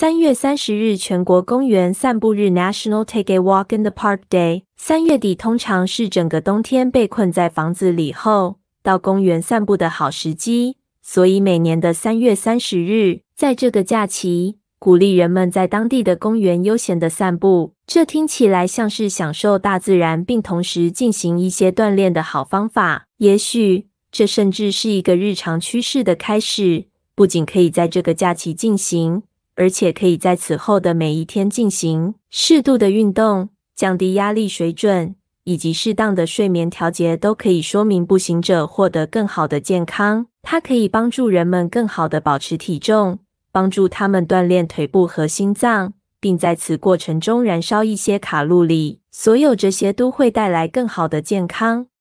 三月三十日，全国公园散步日 （National Take a Walk in the Park Day）。三月底通常是整个冬天被困在房子里后，到公园散步的好时机。所以每年的三月三十日，在这个假期，鼓励人们在当地的公园悠闲的散步。这听起来像是享受大自然，并同时进行一些锻炼的好方法。也许这甚至是一个日常趋势的开始，不仅可以在这个假期进行。而且可以在此后的每一天进行适度的运动，降低压力水准，以及适当的睡眠调节，都可以说明步行者获得更好的健康。它可以帮助人们更好的保持体重，帮助他们锻炼腿部和心脏，并在此过程中燃烧一些卡路里。所有这些都会带来更好的健康。